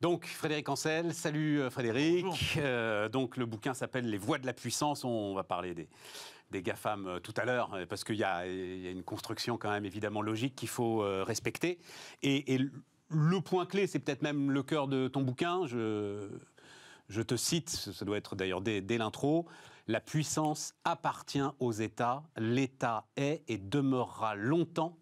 Donc Frédéric Ancel, salut euh, Frédéric. Euh, donc le bouquin s'appelle Les voix de la puissance. On va parler des, GAFAM euh, tout à l'heure, parce qu'il y, a une construction quand même évidemment logique qu'il faut respecter. Et, le point clé, c'est peut-être même le cœur de ton bouquin, je, te cite, ça doit être d'ailleurs dès, dès l'intro, la puissance appartient aux États, l'État est et demeurera longtemps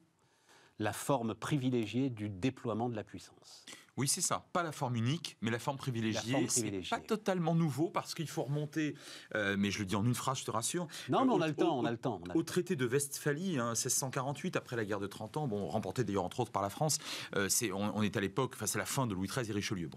la forme privilégiée du déploiement de la puissance. Oui, c'est ça. Pas la forme unique, mais la forme privilégiée. C'est pas totalement nouveau parce qu'il faut remonter, euh, mais je le dis en une phrase, je te rassure. Non, mais on, euh, a, le temps, on a le temps, Au traité de Westphalie, 1648, hein, après la guerre de 30 ans, bon, remporté d'ailleurs entre autres par la France, euh, on, est à l'époque, enfin c'est la fin de Louis XIII et Richelieu,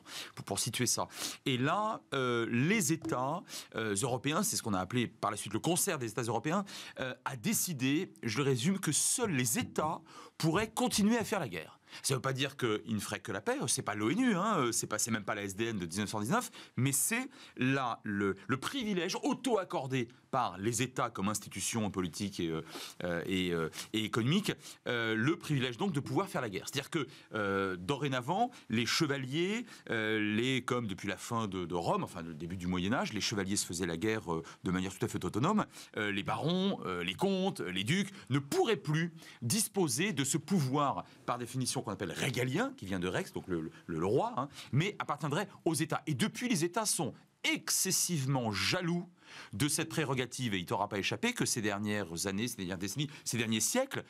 pour, situer ça. Et là, les États européens, c'est ce qu'on a appelé par la suite le concert des États européens, a décidé, je le résume, que seuls les États pourraient continuer à faire la guerre. Ça ne veut pas dire qu'il ne ferait que la paix, euh, c'est pas l'ONU, hein, euh, c'est même pas la SDN de 1919, mais c'est là le, privilège auto-accordé par les États comme institution politique et, euh, et, économique, le privilège donc de pouvoir faire la guerre. C'est-à-dire que dorénavant, les chevaliers, les, comme depuis la fin de, de, Rome, enfin le début du Moyen Âge, les chevaliers se faisaient la guerre de manière tout à fait autonome, les barons, les comtes, les ducs ne pourraient plus disposer de ce pouvoir par définition qu'on appelle régalien, qui vient de Rex, donc le, roi, hein, mais appartiendrait aux États. Et depuis, les États sont excessivement jaloux de cette prérogative, et il t'aura pas échappé que ces dernières années, ces dernières décennies, ces derniers siècles,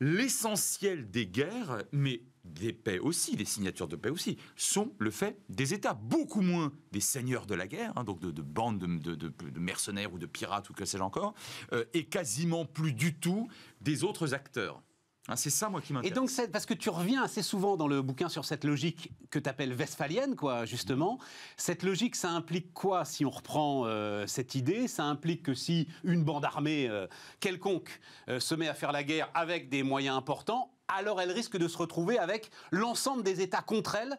l'essentiel des guerres, mais des paix aussi, des signatures de paix aussi, sont le fait des États, beaucoup moins des seigneurs de la guerre, hein, donc de, bandes de, mercenaires ou de pirates ou que sais-je encore, euh, et quasiment plus du tout des autres acteurs. Ah, c'est ça, moi, qui m'intéresse. Et donc, parce que tu reviens assez souvent dans le bouquin sur cette logique que tu appelles westphalienne, quoi, justement. Mm. Cette logique, ça implique quoi si on reprend euh, cette idée Ça implique que si une bande armée euh, quelconque euh, se met à faire la guerre avec des moyens importants, alors elle risque de se retrouver avec l'ensemble des États contre elle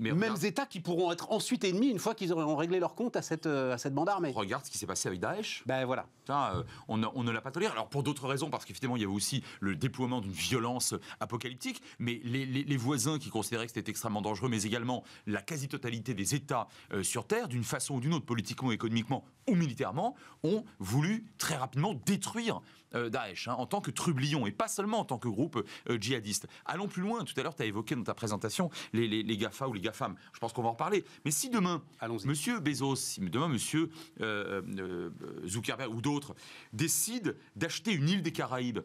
même mêmes États qui pourront être ensuite ennemis une fois qu'ils auront réglé leur compte à cette, euh, à cette bande armée. Regarde ce qui s'est passé avec Daesh. Ben voilà. Euh, on, ne l'a pas toléré. Alors pour d'autres raisons, parce qu'effectivement il y avait aussi le déploiement d'une violence apocalyptique, mais les, voisins qui considéraient que c'était extrêmement dangereux, mais également la quasi-totalité des États euh, sur Terre, d'une façon ou d'une autre, politiquement, économiquement ou militairement, ont voulu très rapidement détruire euh, Daesh, hein, en tant que trublion, et pas seulement en tant que groupe euh, djihadiste. Allons plus loin, tout à l'heure tu as évoqué dans ta présentation les, GAFA ou les GAFAM, je pense qu'on va en reparler. Mais si demain, Monsieur Bezos, si demain Monsieur euh, Zuckerberg ou d'autres décident d'acheter une île des Caraïbes,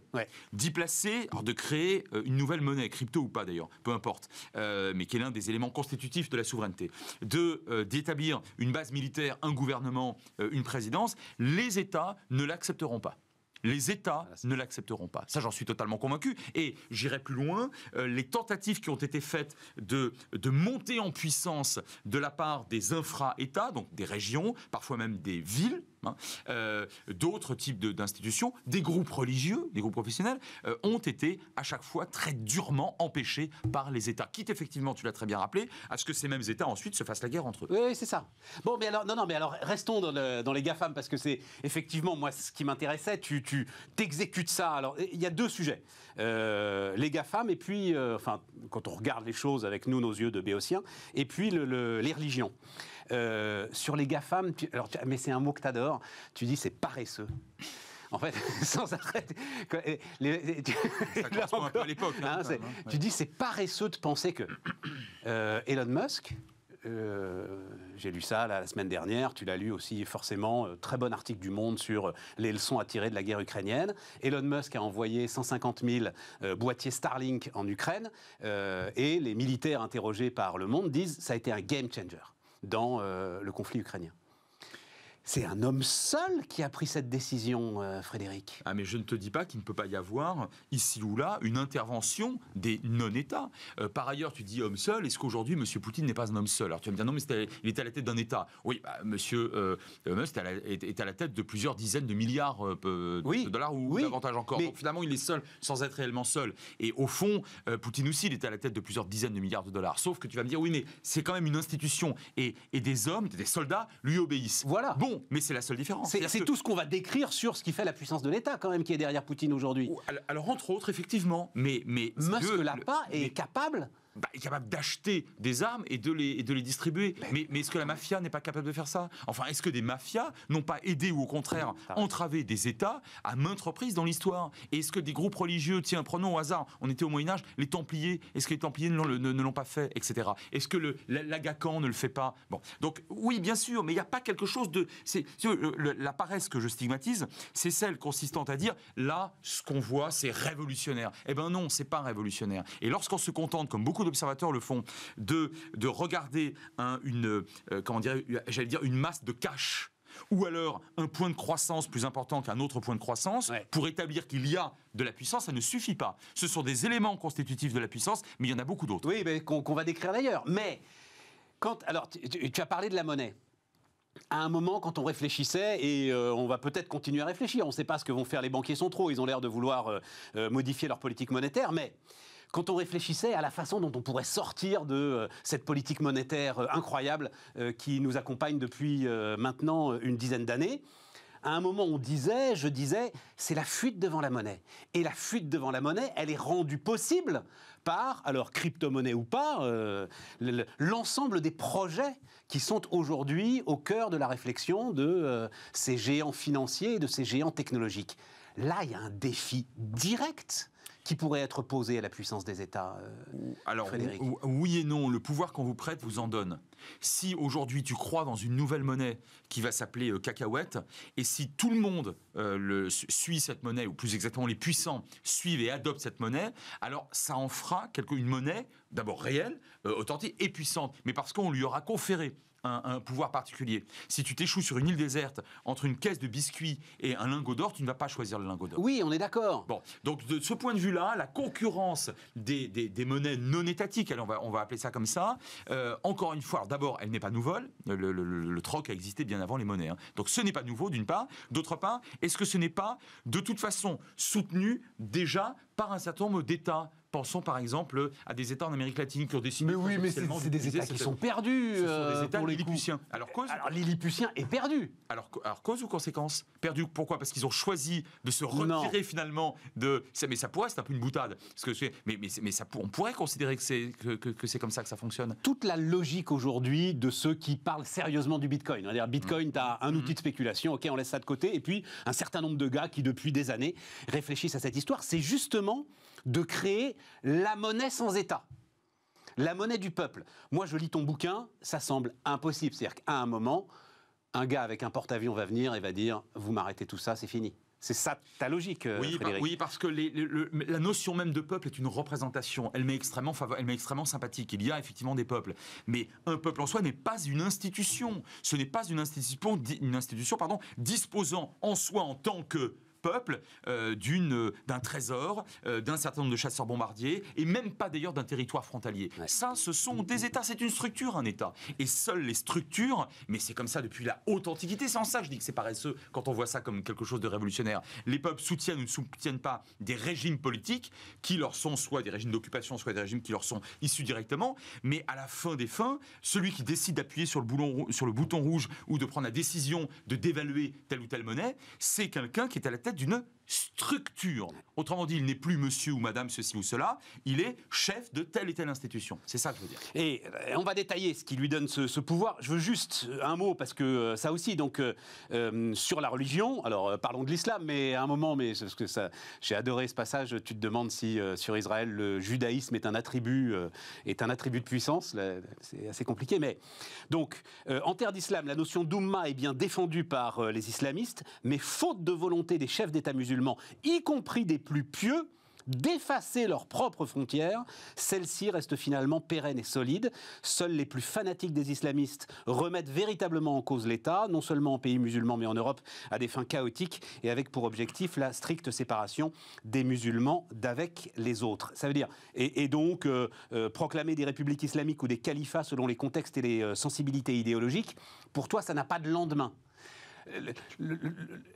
d'y placer, alors de créer une nouvelle monnaie, crypto ou pas d'ailleurs, peu importe, mais qui est l'un des éléments constitutifs de la souveraineté, de d'établir une base militaire, un gouvernement, une présidence, les États ne l'accepteront pas. Les États ne l'accepteront pas. Ça, j'en suis totalement convaincu. Et j'irai plus loin, euh, les tentatives qui ont été faites de, de en puissance de la part des infra-États, donc des régions, parfois même des villes, Hein. Euh, d'autres types d'institutions, des groupes religieux, des groupes professionnels, euh, ont été à chaque fois très durement empêchés par les États. Quitte effectivement, tu l'as très bien rappelé, à ce que ces mêmes États ensuite se fassent la guerre entre eux. Oui, c'est ça. Bon, mais alors, non, non, mais alors restons dans, les GAFAM parce que c'est effectivement moi ce qui m'intéressait. Tu t'exécutes ça. Alors, il y a deux sujets. Euh, les GAFAM et puis, enfin, quand on regarde les choses avec nous, nos yeux de béotiens, et puis les religions. Euh, sur les GAFAM, alors, mais c'est un mot que tu adores, tu dis c'est paresseux. En fait, sans arrêt. tu, à l'époque. Hein, hein, hein, tu dis c'est paresseux de penser que euh, Elon Musk, euh, j'ai lu ça la semaine dernière, tu l'as lu aussi forcément, très bon article du Monde sur les leçons à tirer de la guerre ukrainienne. Elon Musk a envoyé 150 000 boîtiers Starlink en Ukraine et les militaires interrogés par le Monde disent ça a été un game changer dans euh, le conflit ukrainien. C'est un homme seul qui a pris cette décision, euh, Frédéric. Ah, mais je ne te dis pas qu'il ne peut pas y avoir, ici ou là, une intervention des non-États. Euh, par ailleurs, tu dis homme seul, est-ce qu'aujourd'hui, M. Poutine n'est pas un homme seul Alors tu vas me dire, non, mais il est à la tête d'un État. Oui, bah, M. Euh, euh est, à la tête de plusieurs dizaines de milliards de dollars ou oui, davantage encore. Mais... finalement, il est seul, sans être réellement seul. Et au fond, Poutine aussi, il est à la tête de plusieurs dizaines de milliards de dollars. Sauf que tu vas me dire, oui, mais c'est quand même une institution. Et, et des hommes, des soldats, lui obéissent. Voilà. Bon, mais c'est la seule différence. C'est, tout ce qu'on va décrire sur ce qui fait la puissance de l'État, quand même, qui est derrière Poutine aujourd'hui. Alors, entre autres, effectivement. Mais, mais Musk l'a pas et est capable bah, capable d'acheter des armes et de les, de les distribuer. Mais, mais, est-ce que la mafia n'est pas capable de faire ça Enfin, est-ce que des mafias n'ont pas aidé ou au contraire ah, entravé des États à maintes reprises dans l'histoire Et est-ce que des groupes religieux, tiens, prenons au hasard, on était au Moyen-Âge, les Templiers, est-ce que les Templiers ne, l'ont pas fait, etc. Est-ce que le, l'Agacan ne le fait pas Bon, donc oui, bien sûr, mais il n'y a pas quelque chose de. C'est, la paresse que je stigmatise, c'est celle consistante à dire là, ce qu'on voit, c'est révolutionnaire. Eh ben non, c'est pas révolutionnaire. Et lorsqu'on se contente, comme beaucoup observateurs le font, de, de regarder une, euh, comment dire, j'allais dire, une masse de cash ou alors un point de croissance plus important qu'un autre point de croissance, pour établir qu'il y a de la puissance, ça ne suffit pas. Ce sont des éléments constitutifs de la puissance, mais il y en a beaucoup d'autres. Oui, qu'on va décrire d'ailleurs. Mais, quand, alors, tu, as parlé de la monnaie à un moment, quand on réfléchissait, et euh, on va peut-être continuer à réfléchir, on ne sait pas ce que vont faire les banquiers centraux, ils ont l'air de vouloir euh, modifier leur politique monétaire, mais quand on réfléchissait à la façon dont on pourrait sortir de euh, cette politique monétaire euh, incroyable euh, qui nous accompagne depuis maintenant une dizaine d'années, à un moment, on disait, je disais, c'est la fuite devant la monnaie. Et la fuite devant la monnaie, elle est rendue possible par, alors crypto-monnaie ou pas, l'ensemble des projets qui sont aujourd'hui au cœur de la réflexion de ces géants financiers et de ces géants technologiques. Là, il y a un défi direct qui pourrait être posé à la puissance des États euh, Alors, oui et non. Le pouvoir qu'on vous prête vous en donne. Si aujourd'hui tu crois dans une nouvelle monnaie qui va s'appeler euh, cacahuète, et si tout le monde euh, le, suit cette monnaie, ou plus exactement les puissants suivent et adoptent cette monnaie, alors ça en fera une monnaie d'abord réelle, authentique et puissante, mais parce qu'on lui aura conféré un, pouvoir particulier. Si tu t'échoues sur une île déserte entre une caisse de biscuits et un lingot d'or, tu ne vas pas choisir le lingot d'or. Oui, on est d'accord. Bon, donc de ce point de vue-là, la concurrence des, monnaies non étatiques, on, va, on va appeler ça comme ça, euh, encore une fois, d'abord, elle n'est pas nouvelle. Le, troc a existé bien avant les monnaies. Hein. Donc ce n'est pas nouveau, d'une part. D'autre part, est-ce que ce n'est pas de toute façon soutenu déjà par un certain nombre d'États Pensons par exemple à des États en Amérique latine qui ont décidé. Mais oui, mais c'est des États qui sont perdus. Ce euh, pour les lilliputiens. Alors, cause, alors l'illiputien est perdu. Alors, cause ou conséquence Perdu pourquoi Parce qu'ils ont choisi de se retirer finalement de. mais ça pourrait, c'est un peu une boutade. Parce que, mais mais, mais ça, on pourrait considérer que c'est que, comme ça que ça fonctionne. Toute la logique aujourd'hui de ceux qui parlent sérieusement du Bitcoin. C'est-à-dire, Bitcoin, mmh. tu as un mmh. outil de spéculation, ok, on laisse ça de côté. Et puis, un certain nombre de gars qui, depuis des années, réfléchissent à cette histoire, c'est justement de créer la monnaie sans État. La monnaie du peuple. Moi, je lis ton bouquin, ça semble impossible. C'est-à-dire qu'à un moment, un gars avec un porte-avions va venir et va dire Vous m'arrêtez tout ça, c'est fini. C'est ça ta logique, euh, oui, oui, parce que la notion même de peuple est une représentation. Elle m'est extrêmement, extrêmement sympathique. Il y a effectivement des peuples, mais un peuple en soi n'est pas une institution. Ce n'est pas une institution, une institution pardon, disposant en soi en tant que peuple euh, d'une euh, d'un trésor, euh, d'un certain nombre de chasseurs-bombardiers, et même pas d'ailleurs d'un territoire frontalier. Ça, ce sont des États, c'est une structure, un État. Et seules les structures, mais c'est comme ça depuis la haute antiquité, c'est en ça que je dis que c'est paresseux quand on voit ça comme quelque chose de révolutionnaire. Les peuples soutiennent ou ne soutiennent pas des régimes politiques qui leur sont soit des régimes d'occupation, soit des régimes qui leur sont issus directement, mais à la fin des fins, celui qui décide d'appuyer sur, le sur le bouton rouge ou de prendre la décision de dévaluer telle ou telle monnaie, c'est quelqu'un qui est à la tête du d'une structure. Autrement dit, il n'est plus monsieur ou madame ceci ou cela, il est chef de telle et telle institution. C'est ça que je veux dire. Et euh, on va détailler ce qui lui donne ce, pouvoir. Je veux juste euh, un mot, parce que euh, ça aussi, donc, sur la religion, alors parlons de l'islam, mais à un moment, mais parce que ça, j'ai adoré ce passage, tu te demandes si sur Israël, le judaïsme est un attribut, est un attribut de puissance, c'est assez compliqué, mais donc, en terre d'islam, la notion d'Oumma est bien défendue par les islamistes, mais faute de volonté des chefs d'État musulmans, y compris des plus pieux, d'effacer leurs propres frontières, celles-ci restent finalement pérennes et solides. Seuls les plus fanatiques des islamistes remettent véritablement en cause l'État, non seulement en pays musulmans mais en Europe, à des fins chaotiques et avec pour objectif la stricte séparation des musulmans d'avec les autres. Ça veut dire, et, donc euh, euh, proclamer des républiques islamiques ou des califats selon les contextes et les euh, sensibilités idéologiques, pour toi ça n'a pas de lendemain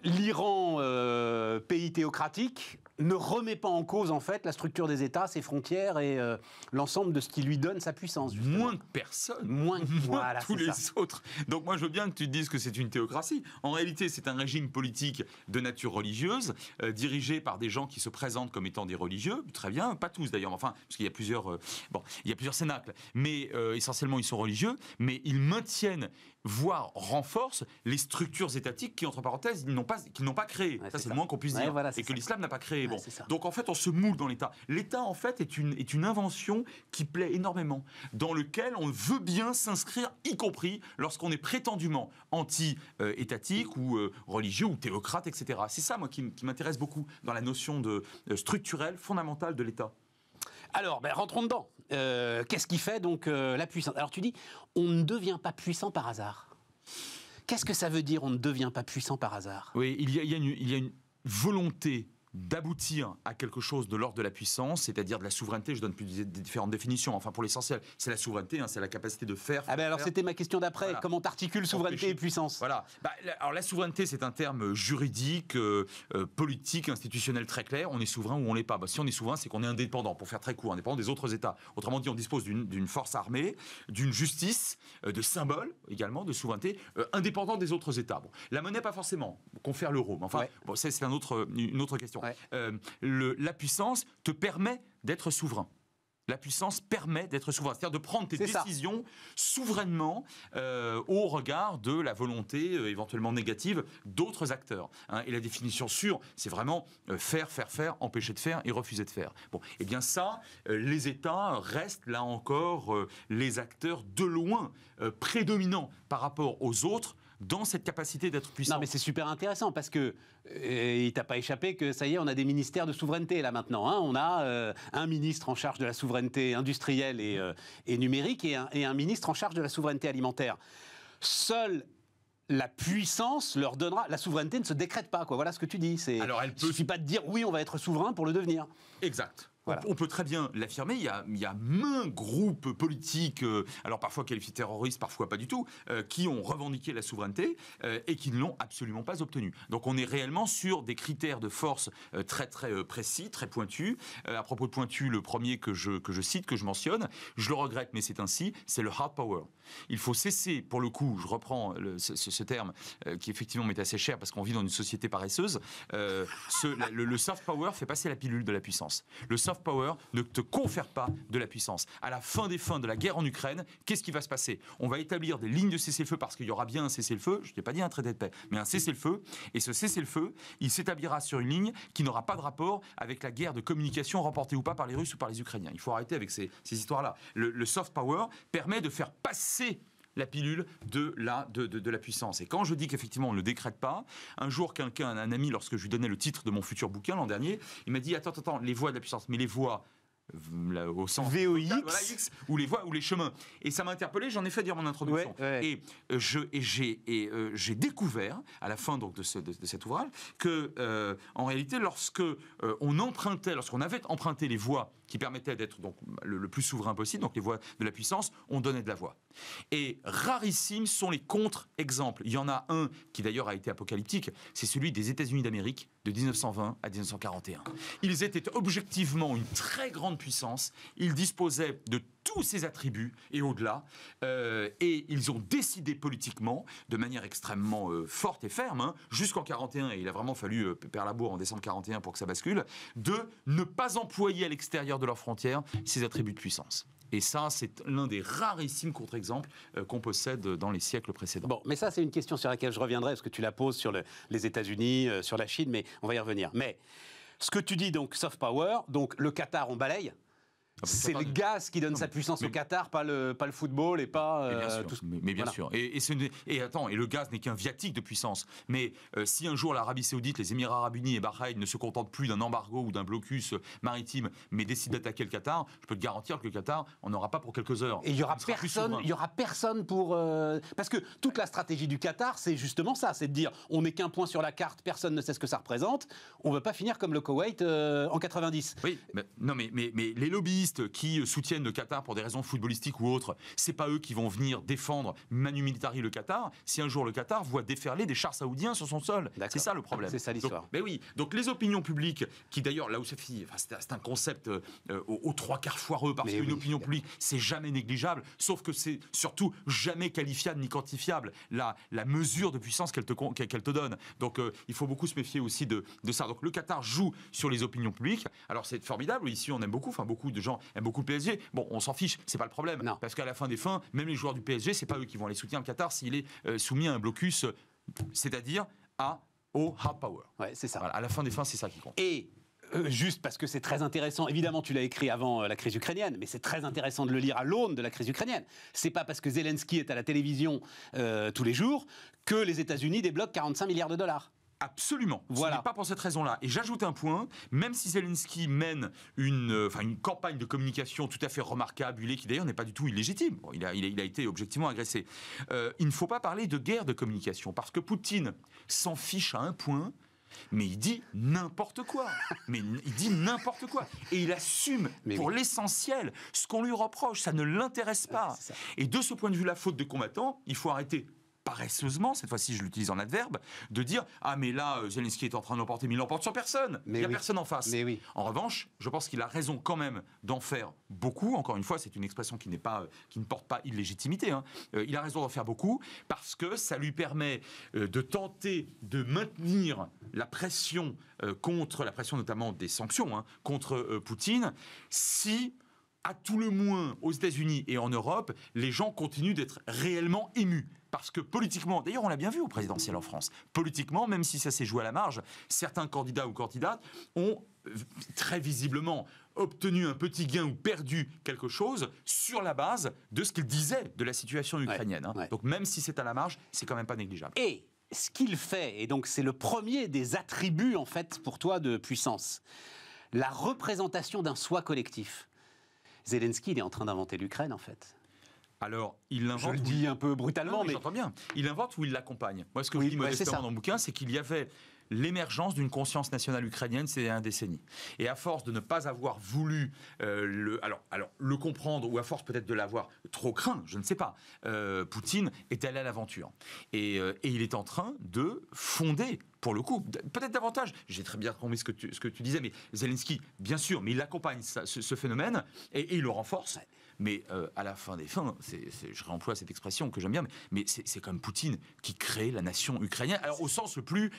l'Iran, euh, pays théocratique, ne remet pas en cause en fait la structure des États, ses frontières et euh, l'ensemble de ce qui lui donne sa puissance. Moins de personnes, moins, que tous les autres. Donc moi je veux bien que tu te dises que c'est une théocratie. En réalité, c'est un régime politique de nature religieuse, euh, dirigé par des gens qui se présentent comme étant des religieux. Très bien, pas tous d'ailleurs. Enfin, parce qu'il y a plusieurs, bon, il y a plusieurs cénacles, mais essentiellement ils sont religieux, mais ils maintiennent voire renforce les structures étatiques qui, entre parenthèses, ils n'ont pas, qu'ils n'ont pas créé ça, c'est le moins qu'on puisse dire. et que l'islam n'a pas créé. bon. Donc, en fait, on se moule dans l'État. L'État, en fait, est une, est une invention qui plaît énormément, dans lequel on veut bien s'inscrire, y compris lorsqu'on est prétendument anti-étatique ou euh, religieux ou théocrate, etc. C'est ça, moi, qui, m'intéresse beaucoup dans la notion de, euh, structurelle, fondamentale de l'État. Alors, ben, rentrons dedans. Euh, qu'est-ce qui fait donc euh, la puissance Alors tu dis, on ne devient pas puissant par hasard. Qu'est-ce que ça veut dire on ne devient pas puissant par hasard Oui, il y a une volonté d'aboutir à quelque chose de l'ordre de la puissance, c'est-à-dire de la souveraineté. Je donne plus différentes définitions. Enfin, pour l'essentiel, c'est la souveraineté, hein, c'est la capacité de faire. Ah ben alors, c'était ma question d'après. Comment t'articules souveraineté et puissance Voilà. Bah, alors, la souveraineté, c'est un terme euh, juridique, euh, euh, politique, institutionnel très clair. On est souverain ou on l'est pas. Bah, si on est souverain, c'est qu'on est indépendant, pour faire très court, indépendant des autres États. Autrement dit, on dispose d'une force armée, d'une justice, de symboles également, de souveraineté, indépendant des autres États. Bon. La monnaie, pas forcément. Confère l'euro. enfin, c'est un autre, une autre question. Euh, la puissance te permet d'être souverain. La puissance permet d'être souverain, c'est-à-dire de prendre tes décisions souverainement euh, au regard de la volonté euh, éventuellement négative d'autres acteurs. Hein. Et la définition sûre, c'est vraiment faire, faire, faire, empêcher de faire et refuser de faire. Bon, et eh bien ça, les États restent là encore les acteurs de loin prédominants par rapport aux autres dans cette capacité d'être puissant. Non, mais c'est super intéressant parce que euh, il t'a pas échappé que ça y est, on a des ministères de souveraineté là maintenant. Hein. On a euh, un ministre en charge de la souveraineté industrielle et, euh, numérique et un, ministre en charge de la souveraineté alimentaire. Seule la puissance leur donnera. La souveraineté ne se décrète pas, quoi. Voilà ce que tu dis. C'est, Alors elle suffit pas de dire oui, on va être souverain pour le devenir. Exact. On peut très bien l'affirmer, il y a, il y a main groupes politiques, euh, alors parfois qualifié terroristes, parfois pas du tout, euh, qui ont revendiqué la souveraineté euh, et qui ne l'ont absolument pas obtenue. Donc on est réellement sur des critères de force très très précis, très pointus. à propos de pointu, le premier que je, que je cite, que je mentionne, je le regrette, mais c'est ainsi, c'est le hard power. Il faut cesser, pour le coup, je reprends ce, terme qui effectivement m'est assez cher parce qu'on vit dans une société paresseuse, le, soft power fait passer la pilule de la puissance. Le soft power ne te confère pas de la puissance. À la fin des fins de la guerre en Ukraine, qu'est-ce qui va se passer On va établir des lignes de cessez-le-feu parce qu'il y aura bien un cessez-le-feu. Je t'ai pas dit un traité de paix, mais un cessez-le-feu. Et ce cessez-le-feu, il s'établira sur une ligne qui n'aura pas de rapport avec la guerre de communication remportée ou pas par les Russes ou par les Ukrainiens. Il faut arrêter avec ces, histoires-là. le soft power permet de faire passer la pilule de la, de, la puissance. Et quand je dis qu'effectivement, on ne le décrète pas, un jour, quelqu'un, un ami, lorsque je lui donnais le titre de mon futur bouquin l'an dernier, il m'a dit Attends, attends, les voies de la puissance, mais les voies au sens VOX ou les voies ou les chemins et ça m'a interpellé j'en ai fait dire mon introduction euh, et j'ai et euh, j'ai découvert à la fin donc de, de, cet ouvrage que euh, en réalité lorsque on empruntait lorsqu'on avait emprunté les voies qui permettait d'être donc le, plus souverain possible, donc les voix de la puissance, on donnait de la voix. Et rarissimes sont les contre-exemples. Il y en a un qui d'ailleurs a été apocalyptique, c'est celui des États-Unis d'Amérique de 1920 à 1941. Ils étaient objectivement une très grande puissance, ils disposaient de tous ces attributs et au-delà. Euh, et ils ont décidé politiquement, de manière extrêmement euh, forte et ferme, hein, jusqu'en 41, et il a vraiment fallu euh, la bourre en décembre 41 pour que ça bascule, de ne pas employer à l'extérieur de leurs frontières ces attributs de puissance. Et ça, c'est l'un des rarissimes contre-exemples qu'on possède dans les siècles précédents. Bon, mais ça, c'est une question sur laquelle je reviendrai, parce que tu la poses sur les États-Unis, sur la Chine, mais on va y revenir. Mais ce que tu dis, donc, soft power, donc le Qatar, on balaye, ah bah, c'est le gaz qui donne sa puissance au Qatar, pas le, pas le football et pas. mais bien euh, sûr. Et, et le gaz n'est qu'un viatique de puissance. Mais euh, si un jour l'Arabie Saoudite, les Émirats Arabes Unis et Bahreïn ne se contentent plus d'un embargo ou d'un blocus euh, maritime, mais décident d'attaquer le Qatar, je peux te garantir que le Qatar, on n'aura pas pour quelques heures. Et il n'y aura, personne, y aura personne pour. Parce que toute la stratégie du Qatar, c'est justement ça c'est de dire on n'est qu'un point sur la carte, personne ne sait ce que ça représente, on ne veut pas finir comme le Koweït en 90. Oui, non, mais, mais les lobbies qui soutiennent le Qatar pour des raisons footballistiques ou autres, c'est pas eux qui vont venir défendre manu militari le Qatar si un jour le Qatar voit déferler des chars saoudiens sur son sol. C'est ça le problème. C'est ça l'histoire. Mais oui. Donc les opinions publiques, qui d'ailleurs là où c'est enfin, c'est un concept euh, aux, trois quarts foireux parce qu'une opinion publique c'est jamais négligeable, sauf que c'est surtout jamais qualifiable ni quantifiable la, la mesure de puissance qu'elle te, te donne. Donc euh, il faut beaucoup se méfier aussi de, de ça. Donc le Qatar joue sur les opinions publiques. Alors c'est formidable. Ici on aime beaucoup, enfin beaucoup de gens aime beaucoup le PSG. Bon, on s'en fiche, c'est pas le problème. Parce qu'à la fin des fins, même les joueurs du PSG, c'est pas eux qui vont aller soutenir le Qatar s'il est euh, soumis à un blocus, c'est-à-dire à au hard power. Ouais, c'est ça. à la fin des fins, c'est ça qui compte. Et euh, juste parce que c'est très intéressant. Évidemment, tu l'as écrit avant euh, la crise ukrainienne, mais c'est très intéressant de le lire à l'aune de la crise ukrainienne. C'est pas parce que Zelensky est à la télévision tous les jours que les États-Unis débloquent 45 milliards de dollars. Absolument. Voilà. pas pour cette raison-là. Et j'ajoute un point, même si Zelensky mène une, euh, enfin, une campagne de communication tout à fait remarquable, est qui d'ailleurs n'est pas du tout illégitime, il, a, il, a, été objectivement agressé, euh, il ne faut pas parler de guerre de communication, parce que Poutine s'en fiche à un point, mais il dit n'importe quoi. Mais il dit n'importe quoi. Et il assume pour l'essentiel ce qu'on lui reproche. Ça ne l'intéresse pas. Et de ce point de vue, la faute des combattants, il faut arrêter paresseusement, cette fois-ci je l'utilise en adverbe, de dire Ah, mais là, euh, Zelensky est en train de l'emporter, mais il l'emporte sur personne. Mais il n'y a personne en face. Mais oui. En revanche, je pense qu'il a raison quand même d'en faire beaucoup. Encore une fois, c'est une expression qui, pas, euh, qui ne porte pas illégitimité. Hein. Euh, il a raison d'en faire beaucoup parce que ça lui permet de tenter de maintenir la pression contre, la pression notamment des sanctions, hein, contre Poutine, si à tout le moins aux États-Unis et en Europe, les gens continuent d'être réellement émus. Parce que politiquement, d'ailleurs on l'a bien vu au présidentiel en France, politiquement, même si ça s'est joué à la marge, certains candidats ou candidates ont très visiblement obtenu un petit gain ou perdu quelque chose sur la base de ce qu'ils disaient de la situation ukrainienne. Hein. Donc même si c'est à la marge, c'est quand même pas négligeable. Et ce qu'il fait, et donc c'est le premier des attributs en fait pour toi de puissance, la représentation d'un soi collectif. Zelensky, il est en train d'inventer l'Ukraine, en fait. Alors, il l'invente. Je le dis un peu brutalement, mais. J'entends bien. Il invente ou il l'accompagne. Moi, ce que je dis dans mon bouquin, c'est qu'il y avait l'émergence d'une conscience nationale ukrainienne ces dernières décennies. Et à force de ne pas avoir voulu euh, le, alors, alors, le comprendre, ou à force peut-être de l'avoir trop craint, je ne sais pas, euh, Poutine est allé à l'aventure. Et, euh, et, il est en train de fonder pour le coup, peut-être davantage. J'ai très bien compris ce que, tu, disais, mais Zelensky, bien sûr, mais il accompagne ce, phénomène et, il le renforce. Mais euh, à la fin des fins, c'est je réemploie cette expression que j'aime bien, mais, mais c'est, comme Poutine qui crée la nation ukrainienne. Alors au sens le plus,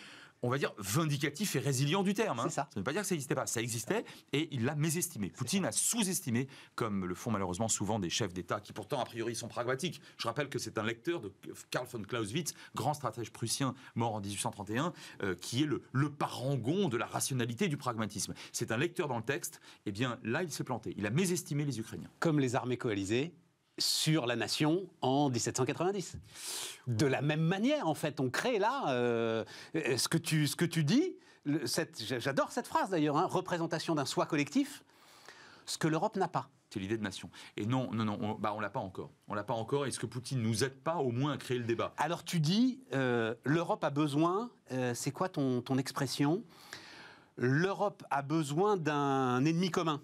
on va dire, vindicatif et résilient du terme. Hein. Ça. ne veut pas dire que ça n'existait pas. Ça existait et il l'a mésestimé. Poutine a sous-estimé, comme le font malheureusement souvent des chefs d'État qui pourtant, a priori, sont pragmatiques. Je rappelle que c'est un lecteur de Karl von Clausewitz, grand stratège prussien mort en 1831, euh, qui est le, le, parangon de la rationalité et du pragmatisme. C'est un lecteur dans le texte. Eh bien, là, il s'est planté. Il a mésestimé les Ukrainiens. Comme les armées coalisées, sur la nation en 1790. De la même manière, en fait, on crée là euh, ce, que tu, ce que tu dis, j'adore cette phrase d'ailleurs, hein, représentation d'un soi collectif, ce que l'Europe n'a pas. C'est l'idée de nation. Et non, non, non, on bah, ne l'a pas encore. On l'a pas encore. Est-ce que Poutine nous aide pas au moins à créer le débat Alors tu dis, euh, l'Europe a besoin, euh, c'est quoi ton, ton expression L'Europe a besoin d'un ennemi commun.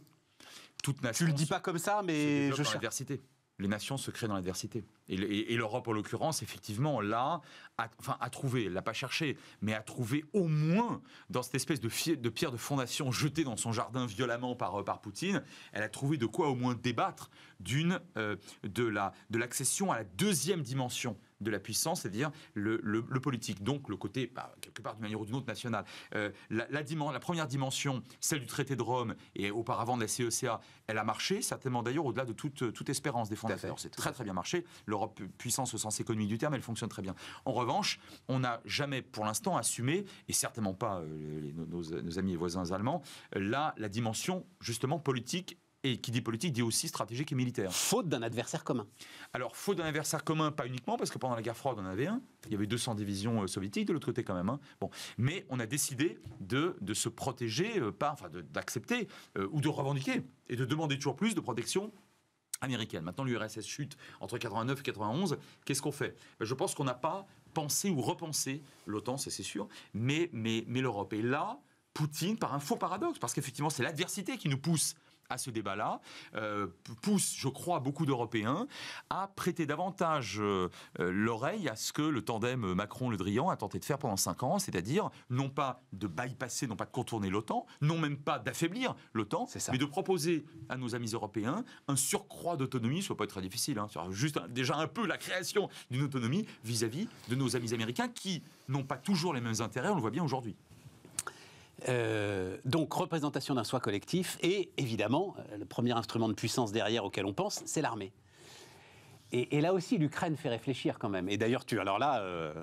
Toute nation. Tu le dis pas comme ça, mais je cherche les nations se créent dans l'adversité. Et, l'Europe, en l'occurrence, effectivement, là, a, enfin, a trouvé, l'a pas cherché, mais a trouvé au moins dans cette espèce de, pierre de fondation jetée dans son jardin violemment par, euh, par Poutine, elle a trouvé de quoi au moins débattre d'une euh, de l'accession la, de à la deuxième dimension de la puissance, c'est-à-dire le, politique, donc le côté, bah, quelque part d'une manière ou d'une autre, nationale. Euh, la, première dimension, celle du traité de Rome et auparavant de la CECA, elle a marché, certainement d'ailleurs au-delà de toute, euh, espérance des fondateurs. C'est très très bien marché. L'Europe euh, puissance au sens économique du terme, elle fonctionne très bien. En revanche, on n'a jamais pour l'instant assumé, et certainement pas nos, nos, amis et voisins allemands, là, la dimension justement politique et qui dit politique dit aussi stratégique et militaire. Faute d'un adversaire commun. Alors, faute d'un adversaire commun, pas uniquement, parce que pendant la guerre froide, on en avait un. Il y avait 200 divisions euh, soviétiques de l'autre côté, quand même. Hein. Bon. Mais on a décidé de, de se protéger, euh, enfin, d'accepter euh, ou de revendiquer et de demander toujours plus de protection américaine. Maintenant, l'URSS chute entre 89 et 91. Qu'est-ce qu'on fait ben, Je pense qu'on n'a pas pensé ou repensé l'OTAN, ça c'est sûr, mais, mais, mais l'Europe. Et là, Poutine, par un faux paradoxe, parce qu'effectivement, c'est l'adversité qui nous pousse à ce débat-là euh, pousse, je crois, beaucoup d'Européens à prêter davantage euh, euh, l'oreille à ce que le tandem Macron-Le Drian a tenté de faire pendant cinq ans, c'est-à-dire non pas de bypasser, non pas de contourner l'OTAN, non même pas d'affaiblir l'OTAN, mais de proposer à nos amis européens un surcroît d'autonomie, ce ne pas être très difficile, hein, juste déjà un peu la création d'une autonomie vis à -vis de nos amis américains qui n'ont pas toujours les mêmes intérêts, on le voit bien aujourd'hui. Euh, donc représentation d'un soi collectif et évidemment euh, le premier instrument de puissance derrière auquel on pense, c'est l'armée. Et, là aussi, l'Ukraine fait réfléchir quand même. Et d'ailleurs, tu alors là, euh,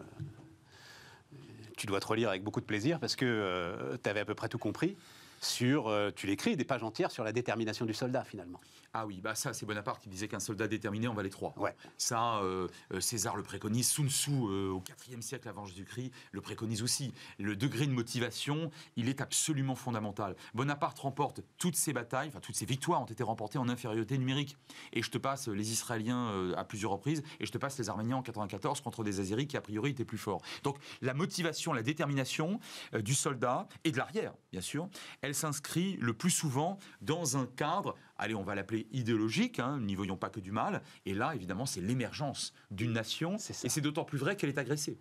tu dois te relire avec beaucoup de plaisir parce que tu avais à peu près tout compris sur, tu l'écris, des pages entières sur la détermination du soldat finalement. Ah oui, bah ça, c'est Bonaparte qui disait qu'un soldat déterminé en les trois. Ouais. Ça, euh, euh, César le préconise, Sun Tzu, euh, au IVe siècle avant Jésus-Christ, le préconise aussi. Le degré de motivation, il est absolument fondamental. Bonaparte remporte toutes ses batailles, enfin toutes ses victoires ont été remportées en infériorité numérique. Et je te passe les Israéliens à plusieurs reprises, et je te passe les Arméniens en 94 contre des Azéris qui, a priori, étaient plus forts. Donc la motivation, la détermination du soldat et de l'arrière, bien sûr, elle s'inscrit le plus souvent dans un cadre allez, on va l'appeler idéologique, hein, n'y voyons pas que du mal. Et là, évidemment, c'est l'émergence d'une nation. Et c'est d'autant plus vrai qu'elle est agressée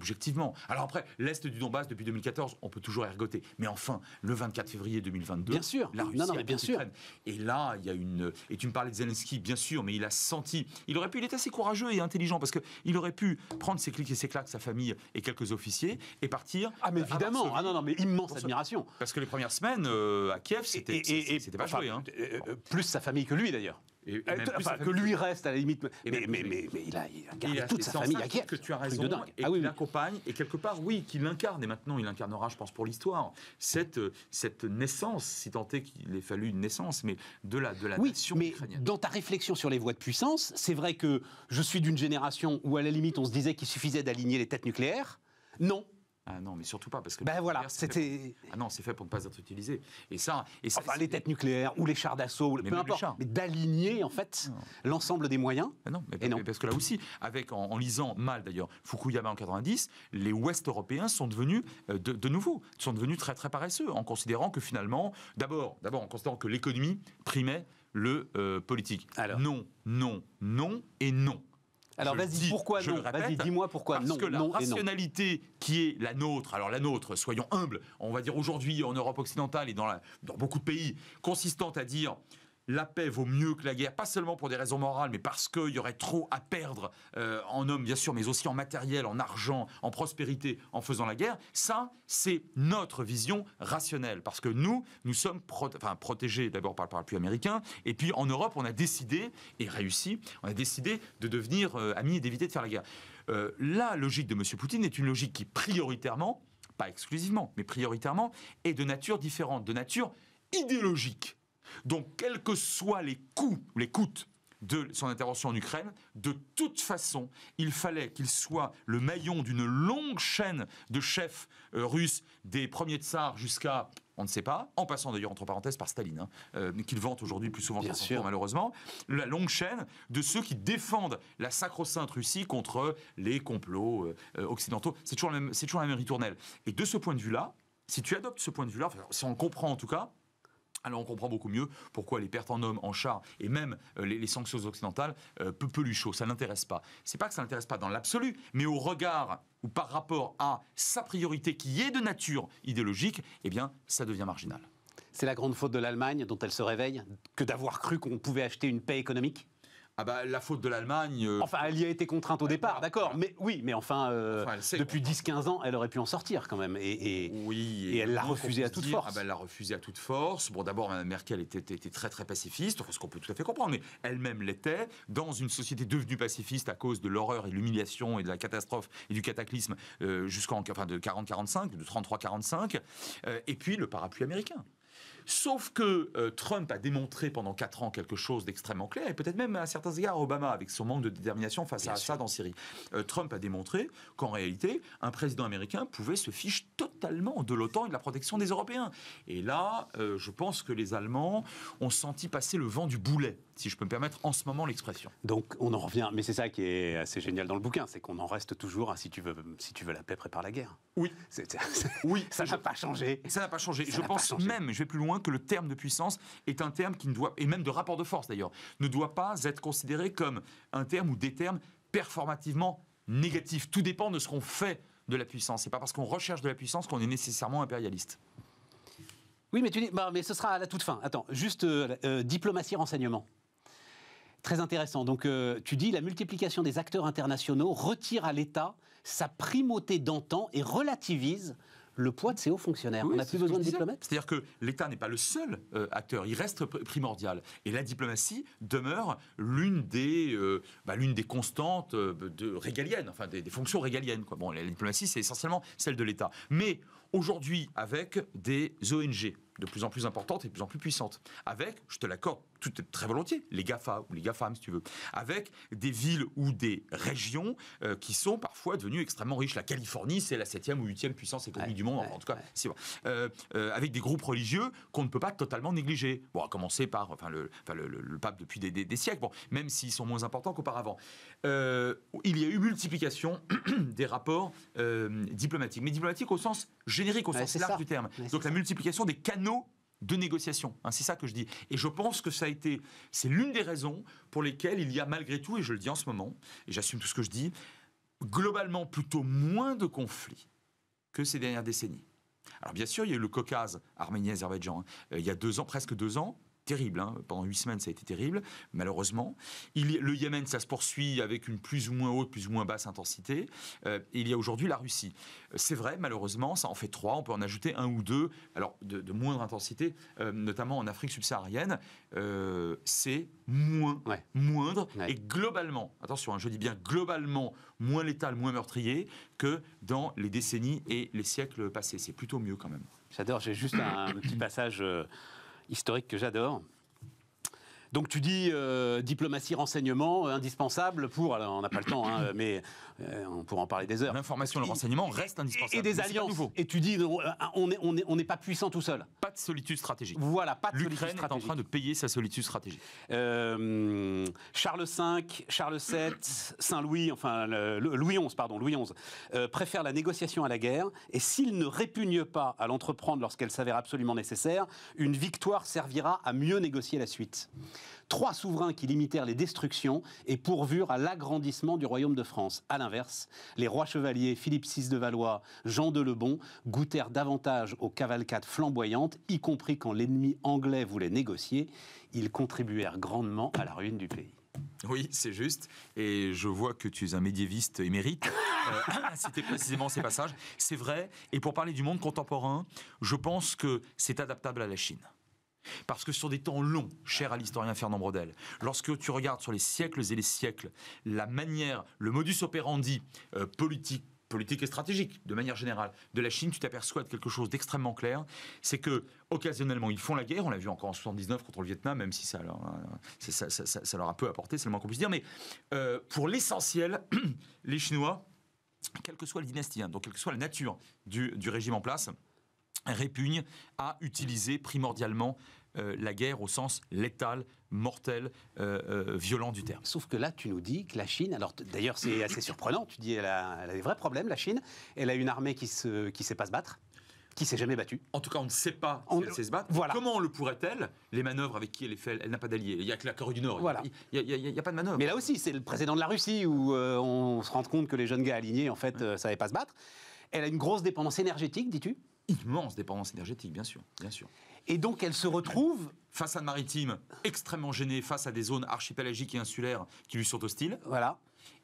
objectivement. Alors après, l'Est du Donbass, depuis 2014, on peut toujours ergoter. Mais enfin, le 24 février 2022, bien sûr. la Russie non, bien sûr. Et là, il y a une... Et tu me parlais de Zelensky, bien sûr, mais il a senti... Il aurait pu... Il est assez courageux et intelligent, parce qu'il aurait pu prendre ses clics et ses claques, sa famille et quelques officiers, et partir... Ah mais euh, évidemment Ah non, non, mais immense admiration Parce que les premières semaines, euh, à Kiev, c'était pas c'était hein. euh, Plus sa famille que lui, d'ailleurs. Euh, que lui reste à la limite. mais, il a, toute sa famille. à qui, que tu as raison. Et ah il accompagne. Et quelque part, oui, qu'il incarne. Et maintenant, il incarnera, je pense, pour l'histoire, cette, cette naissance, si tant est qu'il ait fallu une naissance, mais de la, de la oui, nation mais Dans ta réflexion sur les voies de puissance, c'est vrai que je suis d'une génération où, à la limite, on se disait qu'il suffisait d'aligner les têtes nucléaires. Non, ah non, mais surtout pas, parce que. Ben voilà, c'était. Ah non, c'est fait pour ne pas être utilisé. Et ça. Et les têtes nucléaires ou les chars d'assaut, peu importe. Mais d'aligner, en fait, ah l'ensemble des moyens. Ah non, mais, parce que là aussi, avec, en, lisant mal d'ailleurs, Fukuyama en 90, les Ouest européens sont devenus, euh, de, nouveau, sont devenus très, très paresseux, en considérant que finalement, d'abord, en considérant que l'économie primait le euh, politique. Non, non, non et non. Alors vas-y, pourquoi non Vas-y, dis-moi pourquoi parce non. Parce que la rationalité qui est la nôtre, alors la nôtre, soyons humbles, on va dire aujourd'hui en Europe occidentale et dans, dans beaucoup de pays, consistante à dire la paix vaut mieux que la guerre, pas seulement pour des raisons morales, mais parce qu'il y aurait trop à perdre euh, en hommes, bien sûr, mais aussi en matériel, en argent, en prospérité, en faisant la guerre, ça, c'est notre vision rationnelle. Parce que nous, nous sommes protégés d'abord par le parapluie américain, et puis en Europe, on a décidé, et réussi, on a décidé de devenir euh, amis et d'éviter de faire la guerre. Euh, la logique de M. Poutine est une logique qui prioritairement, pas exclusivement, mais prioritairement, est de nature différente, de nature idéologique. Donc, quels que soient les coûts, les coûts de son intervention en Ukraine, de toute façon, il fallait qu'il soit le maillon d'une longue chaîne de chefs euh, russes, des premiers tsars jusqu'à on ne sait pas, en passant d'ailleurs entre parenthèses par Staline, hein, euh, qu'il vante aujourd'hui plus souvent que son malheureusement, la longue chaîne de ceux qui défendent la sacro-sainte Russie contre les complots euh, occidentaux. C'est toujours, la même, ritournelle. Et de ce point de vue-là, si tu adoptes ce point de vue-là, si on comprend en tout cas, alors on comprend beaucoup mieux pourquoi les pertes en hommes, en chars et même euh, les, sanctions occidentales euh, peu, peu chaud, ça n'intéresse pas. C'est pas que ça n'intéresse pas dans l'absolu, mais au regard ou par rapport à sa priorité qui est de nature idéologique, eh bien ça devient marginal. C'est la grande faute de l'Allemagne dont elle se réveille que d'avoir cru qu'on pouvait acheter une paix économique ah bah, la faute de l'Allemagne. Euh, enfin, elle y a été contrainte au départ, d'accord. Mais oui, mais enfin, euh, depuis 10-15 ans, elle aurait pu en sortir quand même. Et, oui, et, elle l'a refusé à toute force. Ah bah, elle l'a refusé à toute force. Bon, d'abord, Mme Merkel était, très très pacifiste, ce qu'on peut tout à fait comprendre, mais elle-même l'était. Dans une société devenue pacifiste à cause de l'horreur et l'humiliation et de la catastrophe et du cataclysme euh, jusqu'en enfin, de 40-45, de 33-45, et puis le parapluie américain. Sauf que euh, Trump a démontré pendant quatre ans quelque chose d'extrêmement clair, et peut-être même à certains égards Obama, avec son manque de détermination face à Assad en Syrie. Trump a démontré qu'en réalité, un président américain pouvait se fiche totalement de l'OTAN et de la protection des Européens. Et là, euh, je pense que les Allemands ont senti passer le vent du boulet si je peux me permettre, en ce moment l'expression. Donc on en revient, mais c'est ça qui est assez génial dans le bouquin, c'est qu'on en reste toujours à si tu veux, si tu veux la paix, prépare la guerre. Oui. oui. Ça n'a pas changé. Ça n'a pas changé. je pense même, je vais plus loin, que le terme de puissance est un terme qui ne doit, et même de rapport de force d'ailleurs, ne doit pas être considéré comme un terme ou des termes performativement négatifs. Tout dépend de ce qu'on fait de la puissance. C'est pas parce qu'on recherche de la puissance qu'on est nécessairement impérialiste. Oui, mais tu dis, bah, mais ce sera à la toute fin. Attends, juste euh, euh, diplomatie renseignement. Très intéressant. Donc, euh, tu dis la multiplication des acteurs internationaux retire à l'État sa primauté d'antan et relativise le poids de ses hauts fonctionnaires. on n'a plus besoin de diplomates. C'est-à-dire que l'État n'est pas le seul euh, acteur, il reste primordial. Et la diplomatie demeure l'une des, euh, bah, l'une des constantes de, régaliennes, enfin des, fonctions régaliennes. Quoi. Bon, la diplomatie, c'est essentiellement celle de l'État. Mais aujourd'hui, avec des ONG de plus en plus importantes et de plus en plus puissantes, avec, je te l'accorde, tout très volontiers, les GAFA ou les GAFAM si tu veux, avec des villes ou des régions euh, qui sont parfois devenues extrêmement riches. La Californie, c'est la 7 ou 8 puissance économique du monde, en tout cas, c'est euh, euh, avec des groupes religieux qu'on ne peut pas totalement négliger. Bon, à commencer par enfin, le, pape depuis des, siècles, bon, même s'ils sont moins importants qu'auparavant. il y a eu multiplication des rapports diplomatiques, mais diplomatiques au sens générique, au sens large du terme. Donc la multiplication des canaux de négociation. Hein, c'est ça que je dis. Et je pense que ça a été, c'est l'une des raisons pour lesquelles il y a malgré tout, et je le dis en ce moment, et j'assume tout ce que je dis, globalement plutôt moins de conflits que ces dernières décennies. Alors bien sûr, il y a eu le Caucase, arménien Azerbaïdjan, hein. euh, il y a deux ans, presque deux ans, terrible. Hein. Pendant huit semaines, ça a été terrible, malheureusement. Il, le Yémen, ça se poursuit avec une plus ou moins haute, plus ou moins basse intensité. et euh, il y a aujourd'hui la Russie. Euh, c'est vrai, malheureusement, ça en fait trois. On peut en ajouter un ou deux, alors de, moindre intensité, euh, notamment en Afrique subsaharienne. c'est moins, moindre et globalement, attention, hein, je dis bien globalement, moins létal, moins meurtrier que dans les décennies et les siècles passés. C'est plutôt mieux quand même. J'adore, j'ai juste un petit passage historique que j'adore. Donc tu dis euh, diplomatie, renseignement, euh, indispensable pour. Alors on n'a pas le temps, hein, mais euh, on pourra en parler des heures. L'information, le renseignement reste indispensable. Et, des alliances. Et tu dis on n'est pas puissant tout seul. Pas de solitude stratégique. Voilà, pas de L'Ukraine est en train de payer sa solitude stratégique. Charles V, Charles VII, Saint-Louis, enfin Louis XI, pardon, Louis XI, préfère la négociation à la guerre et s'il ne répugne pas à l'entreprendre lorsqu'elle s'avère absolument nécessaire, une victoire servira à mieux négocier la suite. Trois souverains qui limitèrent les destructions et pourvurent à l'agrandissement du royaume de France. À l'inverse, les rois chevaliers Philippe VI de Valois, Jean de Lebon goûtèrent davantage aux cavalcades flamboyantes, y compris quand l'ennemi anglais voulait négocier. Ils contribuèrent grandement à la ruine du pays. Oui, c'est juste. Et je vois que tu es un médiéviste émérite. à euh, ah, C'était précisément ces passages. C'est vrai. Et pour parler du monde contemporain, je pense que c'est adaptable à la Chine. Parce que sur des temps longs, cher à l'historien Fernand Brodel, lorsque tu regardes sur les siècles et les siècles, la manière, le modus operandi euh, politique, politique et stratégique, de manière générale, de la Chine, tu t'aperçois de quelque chose d'extrêmement clair, c'est que occasionnellement ils font la guerre, on l'a vu encore en 79 contre le Vietnam, même si euh, ça leur, a peu apporté, c'est le moins qu'on puisse dire, mais euh, pour l'essentiel, les Chinois, quelle que soit la dynastie, hein, donc quelle que soit la nature du régime en place, répugne à utiliser primordialement euh, la guerre au sens létal, mortel, euh, euh, violent du terme. Sauf que là, tu nous dis que la Chine, alors d'ailleurs c'est assez surprenant, tu dis elle a, des vrais problèmes, la Chine, elle a une armée qui ne qui sait pas se battre qui s'est jamais battue. En tout cas, on ne sait pas on... si elle sait se battre. Voilà. Comment le pourrait-elle Les manœuvres avec qui elle fait, elle n'a pas d'alliés. Il n'y a que la Corée du Nord. Voilà. Il n'y a, pas de manœuvre. Mais là aussi, c'est le président de la Russie où on se rend compte que les jeunes gars alignés, en fait, ne savaient pas se battre. Elle a une grosse dépendance énergétique, dis-tu immense dépendance énergétique, bien sûr, bien sûr. Et donc elle se retrouve face à une maritime extrêmement gênée face à des zones archipélagiques et insulaires qui lui sont hostiles. Voilà.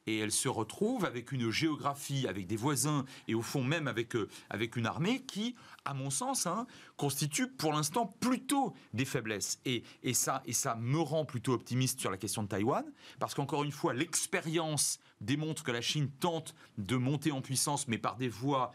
Et elle se retrouve avec une géographie, avec des voisins et au fond même avec, euh, avec une armée qui, à mon sens, hein, constitue pour l'instant plutôt des faiblesses. Et, et, ça, et ça me rend plutôt optimiste sur la question de Taïwan, parce qu'encore une fois, l'expérience démontre que la Chine tente de monter en puissance, mais par des voies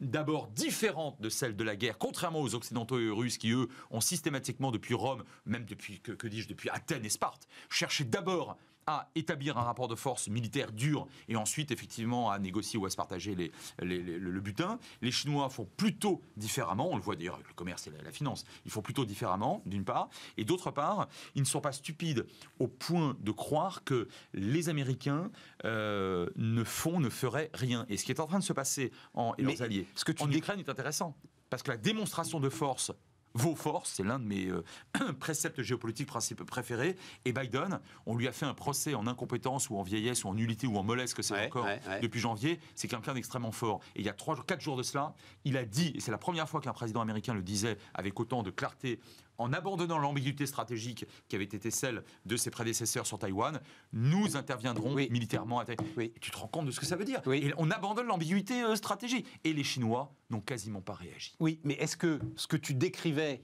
d'abord différente de celle de la guerre, contrairement aux Occidentaux et aux Russes qui, eux, ont systématiquement, depuis Rome, même depuis, que, dis-je, depuis Athènes et Sparte, cherché d'abord à établir un rapport de force militaire dur et ensuite effectivement à négocier ou à se partager les, le butin. Les Chinois font plutôt différemment, on le voit d'ailleurs avec le commerce et la, finance, ils font plutôt différemment d'une part, et d'autre part, ils ne sont pas stupides au point de croire que les Américains euh, ne font, ne feraient rien. Et ce qui est en train de se passer en, et alliés ce que tu en est intéressant, parce que la démonstration de force vos forces, c'est l'un de mes euh, préceptes géopolitiques principaux préférés. Et Biden, on lui a fait un procès en incompétence ou en vieillesse ou en nullité ou en mollesse que c'est encore depuis janvier. C'est quelqu'un d'extrêmement fort. Et il y a trois, quatre jours de cela, il a dit, et c'est la première fois qu'un président américain le disait avec autant de clarté en abandonnant l'ambiguïté stratégique qui avait été celle de ses prédécesseurs sur Taïwan, nous interviendrons militairement à Taïwan. Oui. Tu te rends compte de ce que ça veut dire oui. On abandonne l'ambiguïté euh, stratégique. Et les Chinois n'ont quasiment pas réagi. Oui, mais est-ce que ce que tu décrivais...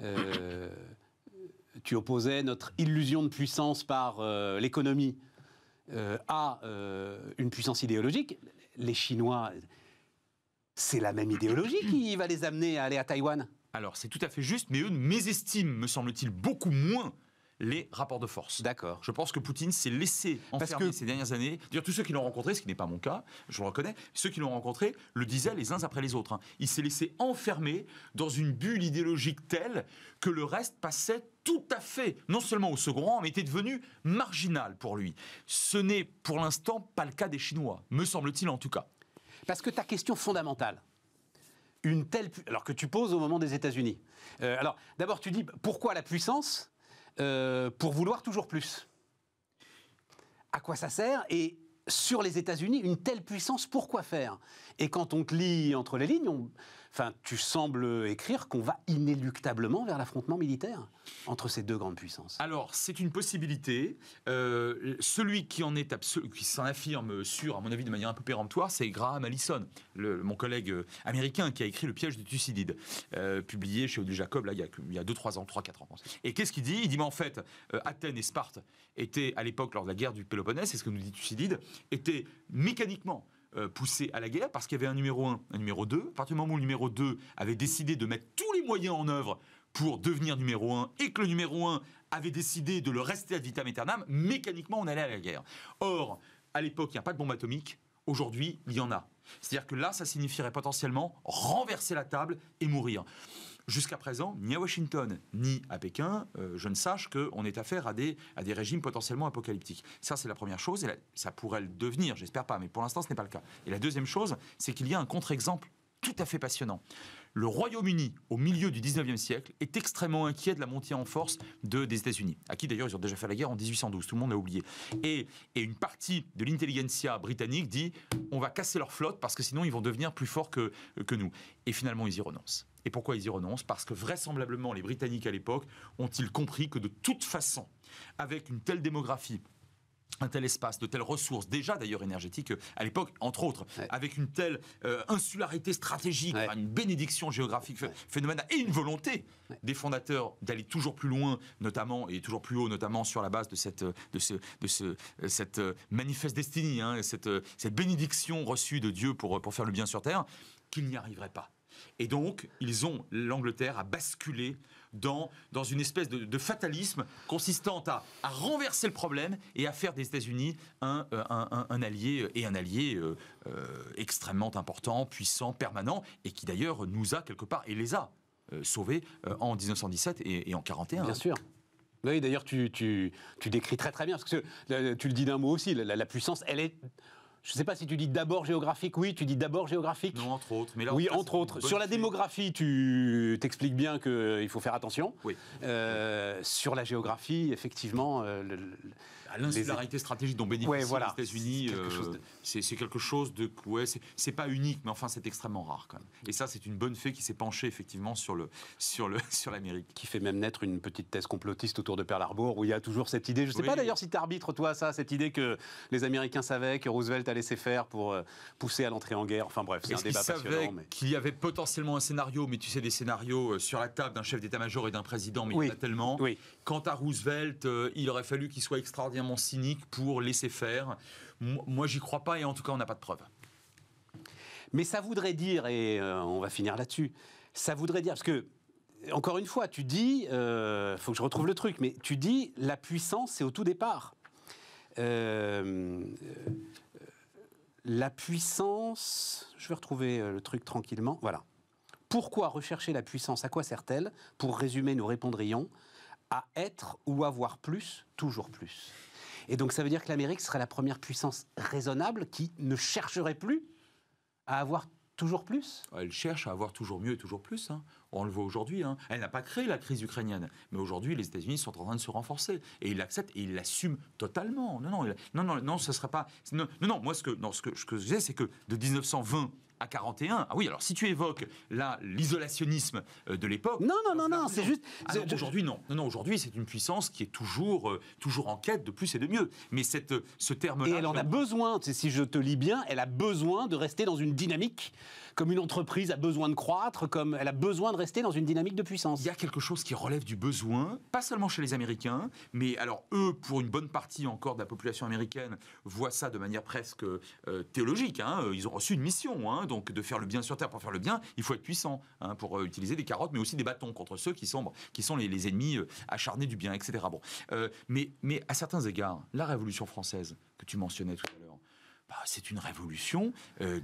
Euh, tu opposais notre illusion de puissance par euh, l'économie à une puissance idéologique, les Chinois, c'est la même idéologie qui va les amener à aller à Taïwan alors c'est tout à fait juste, mais eux mésestiment, me semble-t-il, beaucoup moins les rapports de force. D'accord. Je pense que Poutine s'est laissé enfermer Parce que... ces dernières années. tous ceux qui l'ont rencontré, ce qui n'est pas mon cas, je le reconnais, ceux qui l'ont rencontré le disaient les uns après les autres. Hein. Il s'est laissé enfermer dans une bulle idéologique telle que le reste passait tout à fait, non seulement au second rang, mais était devenu marginal pour lui. Ce n'est pour l'instant pas le cas des Chinois, me semble-t-il en tout cas. Parce que ta question fondamentale, une telle alors que tu poses au moment des États-Unis. Euh, alors d'abord tu dis pourquoi la puissance euh, pour vouloir toujours plus. À quoi ça sert et sur les États-Unis, une telle puissance, pourquoi faire Et quand on te lit entre les lignes, on, Enfin, tu sembles écrire qu'on va inéluctablement vers l'affrontement militaire entre ces deux grandes puissances. Alors, c'est une possibilité. Euh, celui qui s'en affirme sur, à mon avis, de manière un peu péremptoire, c'est Graham Allison, mon collègue euh, américain qui a écrit Le piège de Thucydide, euh, publié chez Odile Jacob, là, il y a 2-3 ans, 3-4 ans. Et qu'est-ce qu'il dit Il dit, mais en fait, Athènes et Sparte étaient, à l'époque, lors de la guerre du Péloponnèse, c'est ce que nous dit Thucydide, étaient mécaniquement euh, poussé à la guerre parce qu'il y avait un numéro 1, un numéro 2. À partir du moment où le numéro 2 avait décidé de mettre tous les moyens en œuvre pour devenir numéro 1 et que le numéro 1 avait décidé de le rester à vitam aeternam, mécaniquement on allait à la guerre. Or, à l'époque, il n'y a pas de bombe atomique. Aujourd'hui, il y en a. C'est-à-dire que là, ça signifierait potentiellement renverser la table et mourir. Jusqu'à présent, ni à Washington, ni à Pékin, euh, je ne sache qu'on est affaire à des, à des régimes potentiellement apocalyptiques. Ça, c'est la première chose, et ça pourrait le devenir, j'espère pas, mais pour l'instant, ce n'est pas le cas. Et la deuxième chose, c'est qu'il y a un contre-exemple tout à fait passionnant le Royaume-Uni, au milieu du 19e siècle, est extrêmement inquiet de la montée en force des États-Unis, à qui d'ailleurs ils ont déjà fait la guerre en 1812, tout le monde a oublié. Et, une partie de l'intelligentsia britannique dit on va casser leur flotte parce que sinon ils vont devenir plus forts que nous. Et finalement, ils y renoncent. Et pourquoi ils y renoncent Parce que vraisemblablement, les Britanniques à l'époque ont-ils compris que de toute façon, avec une telle démographie, un tel espace, de telles ressources, déjà d'ailleurs énergétiques à l'époque, entre autres, avec une telle euh, insularité stratégique, une bénédiction géographique phénomène phénoménale et une volonté des fondateurs d'aller toujours plus loin, notamment et toujours plus haut, notamment sur la base de cette de ce de ce euh, cette euh, manifeste destinée, hein, cette bénédiction reçue de Dieu pour pour faire le bien sur terre, qu'ils n'y arriveraient pas. Et donc, ils ont l'Angleterre à basculer dans, une espèce de, fatalisme consistant à, renverser le problème et à faire des États-Unis un, euh, allié euh, et un allié euh, extrêmement important, puissant, permanent, et qui d'ailleurs nous a quelque part et les a sauvés en 1917 et, en 41. Bien sûr. Oui, d'ailleurs, tu, décris très très bien, parce que tu le dis d'un mot aussi, la, la puissance, elle est je ne sais pas si tu dis d'abord géographique, oui, tu dis d'abord géographique. Non, entre autres. Mais là, oui, entre autres. Sur la démographie, tu t'expliques bien qu'il euh, faut faire attention. Oui. Euh, sur la géographie, effectivement. Euh, ah, les le, stratégiques stratégique dont bénéficient voilà. les États-Unis, c'est quelque, chose de. Ouais, c'est pas unique, mais enfin, c'est extrêmement rare quand Et ça, c'est une bonne fée qui s'est penchée effectivement sur l'Amérique. Sur le, sur qui fait même naître une petite thèse complotiste autour de Pearl Harbor, où il y a toujours cette idée. Je ne sais pas d'ailleurs si tu arbitres, toi, ça, cette idée que les Américains savaient, que Roosevelt allait laisser faire pour euh, pousser à l'entrée en guerre. Enfin bref, c'est un débat passionnant. Mais... Qu'il y avait potentiellement un scénario, mais tu sais, des scénarios euh, sur la table d'un chef d'état-major et d'un président, mais il y en a tellement. Oui. Quant à Roosevelt, euh, il aurait fallu qu'il soit extraordinairement cynique pour laisser faire. Moi, j'y crois pas, et en tout cas, on n'a pas de preuves. Mais ça voudrait dire, et on va finir là-dessus, ça voudrait dire, parce que encore une fois, tu dis, il faut que je retrouve le truc, mais tu dis la puissance, c'est au tout départ. Euh, la puissance, je vais retrouver euh, le truc tranquillement, voilà. Pourquoi rechercher la puissance À quoi sert-elle Pour résumer, nous répondrions à être ou avoir plus, toujours plus. Et donc ça veut dire que l'Amérique serait la première puissance raisonnable qui ne chercherait plus à avoir Toujours plus Elle cherche à avoir toujours mieux et toujours plus. Hein. On le voit aujourd'hui. Hein. Elle n'a pas créé la crise ukrainienne. Mais aujourd'hui, les États-Unis sont en train de se renforcer. Et ils l'acceptent et ils l'assument totalement. Non, non, non, non, non, ce ne pas. Non, non, moi, ce que, ce que je disais, c'est que de 1920 à 41. Ah oui, alors si tu évoques là l'isolationnisme euh, de l'époque. Non, non, non, non, c'est juste. Ah aujourd'hui, non. Non, aujourd'hui, c'est une puissance qui est toujours, euh, toujours en quête de plus et de mieux. Mais cette, euh, ce terme-là. Et elle en a besoin, si je te lis bien, elle a besoin de rester dans une dynamique comme une entreprise a besoin de croître, comme elle a besoin de rester dans une dynamique de puissance. Il y a quelque chose qui relève du besoin, pas seulement chez les Américains, mais alors eux, pour une bonne partie encore de la population américaine, voient ça de manière presque euh, théologique. Hein. Ils ont reçu une mission, hein, donc de faire le bien sur Terre. Pour faire le bien, il faut être puissant hein, pour euh, utiliser des carottes, mais aussi des bâtons contre ceux qui sont, qui sont les, ennemis euh, acharnés du bien, etc. Bon. mais, mais à certains égards, la Révolution française que tu mentionnais tout à l'heure, bah, c'est une révolution euh,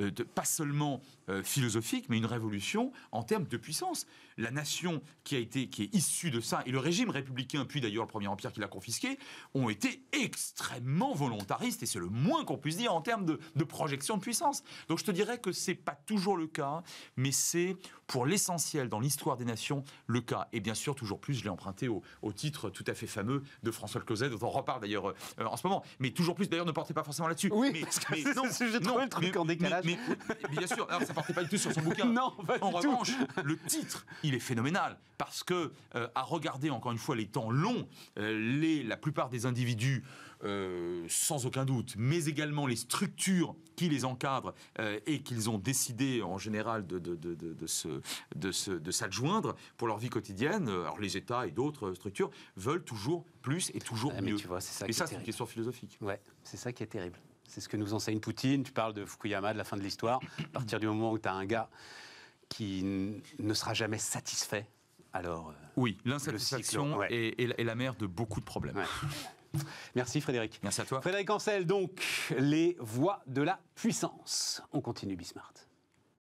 euh, de, pas seulement euh, philosophique, mais une révolution en termes de puissance. La nation qui a été, qui est issue de ça, et le régime républicain, puis d'ailleurs le premier empire qui l'a confisqué, ont été extrêmement volontaristes, et c'est le moins qu'on puisse dire en termes de, projection de puissance. Donc je te dirais que c'est pas toujours le cas, mais c'est pour l'essentiel dans l'histoire des nations le cas. Et bien sûr, toujours plus, je l'ai emprunté au, titre tout à fait fameux de François Closet, dont on reparle d'ailleurs euh, en ce moment. Mais toujours plus, d'ailleurs, ne portez pas forcément là-dessus. Oui, mais, parce que non, le truc en décalage. Mais, bien sûr, alors, pas du tout sur son bouquin. Non, en revanche, le titre, il est phénoménal parce que euh, à regarder encore une fois les temps longs, euh, les, la plupart des individus, euh, sans aucun doute, mais également les structures qui les encadrent et qu'ils ont décidé en général de, de, de, de, se, de, se, de s'adjoindre pour leur vie quotidienne. Alors les États et d'autres structures veulent toujours plus et toujours ah, mieux. Tu c'est ça et ça, c'est une question philosophique. Ouais, c'est ça qui est terrible. C'est ce que nous enseigne Poutine. Tu parles de Fukuyama, de la fin de l'histoire. À partir du moment où tu as un gars qui ne sera jamais satisfait, alors. Euh, oui, l'insatisfaction est, la mère de beaucoup de problèmes. Merci Frédéric. Merci à toi. Frédéric Ancel, donc, les voix de la puissance. On continue Bismarck.